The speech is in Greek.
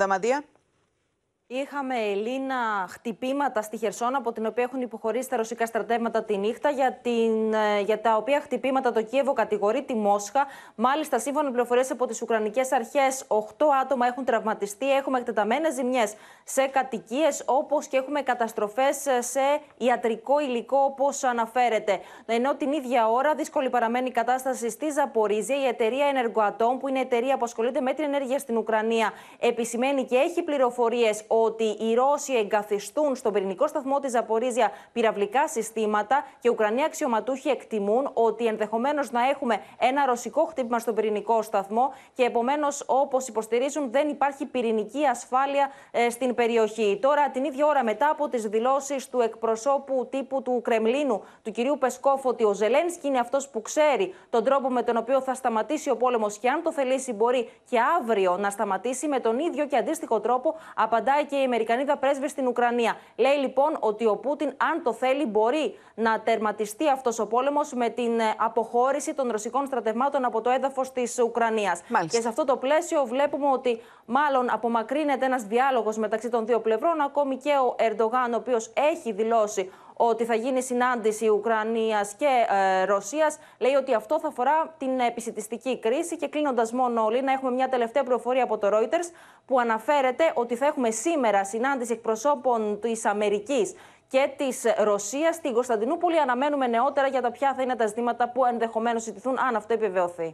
Δαμαντία. Είχαμε Ελίνα χτυπήματα στη Χερσόνα από την οποία έχουν υποχωρήσει τα ρωσικά στρατεύματα τη νύχτα για, την, ε, για τα οποία χτυπήματα το Κίεβο κατηγορεί τη Μόσχα. Μάλιστα, σύμφωνα με πληροφορίες από τις Ουκρανικές Αρχές, 8 άτομα έχουν τραυματιστεί. Έχουμε εκτεταμένες ζημιές σε κατοικίες, όπως και έχουμε καταστροφές σε ιατρικό υλικό, όπως αναφέρεται. Ενώ την ίδια ώρα, δύσκολη παραμένει η κατάσταση στη Ζαπορίζια. Η εταιρεία ενεργοατών, που είναι εταιρεία που ασχολείται με την ενέργεια στην Ουκρανία, επισημαίνει και έχει πληροφορίες ότι οι Ρώσοι εγκαθιστούν στον πυρηνικό σταθμό της Ζαπορίζια πυραυλικά συστήματα και οι Ουκρανοί αξιωματούχοι εκτιμούν ότι ενδεχομένως να έχουμε ένα ρωσικό χτύπημα στον πυρηνικό σταθμό και επομένως, όπως υποστηρίζουν, δεν υπάρχει πυρηνική ασφάλεια ε, στην περιοχή. Τώρα, την ίδια ώρα μετά από τις δηλώσεις του εκπροσώπου τύπου του Κρεμλίνου, του κυρίου Πεσκόφ, ότι ο Ζελένσκι είναι αυτός που ξέρει τον τρόπο με τον οποίο θα σταματήσει ο πόλεμος και αν το θελήσει μπορεί και αύριο να σταματήσει με τον ίδιο και αντίστοιχο τρόπο, απαντάει και η Αμερικανίδα πρέσβη στην Ουκρανία. Λέει λοιπόν ότι ο Πούτιν, αν το θέλει, μπορεί να τερματιστεί αυτός ο πόλεμος με την ε, αποχώρηση των ρωσικών στρατευμάτων από το έδαφος της Ουκρανίας. Και σε αυτό το πλαίσιο βλέπουμε ότι μάλλον απομακρύνεται ένας διάλογος μεταξύ των δύο πλευρών. Ακόμη και ο Ερντογάν, ο οποίος έχει δηλώσει ότι θα γίνει συνάντηση Ουκρανίας και ε, Ρωσίας. Λέει ότι αυτό θα αφορά την επισητιστική κρίση. Και κλείνοντας μόνο όλοι, να έχουμε μια τελευταία προφορία από το Reuters που αναφέρεται ότι θα έχουμε σήμερα συνάντηση εκπροσώπων της Αμερικής και της Ρωσίας στην Κωνσταντινούπολη. Αναμένουμε νεότερα για τα ποια θα είναι τα ζητήματα που ενδεχομένως συζητηθούν, αν αυτό επιβεβαιωθεί.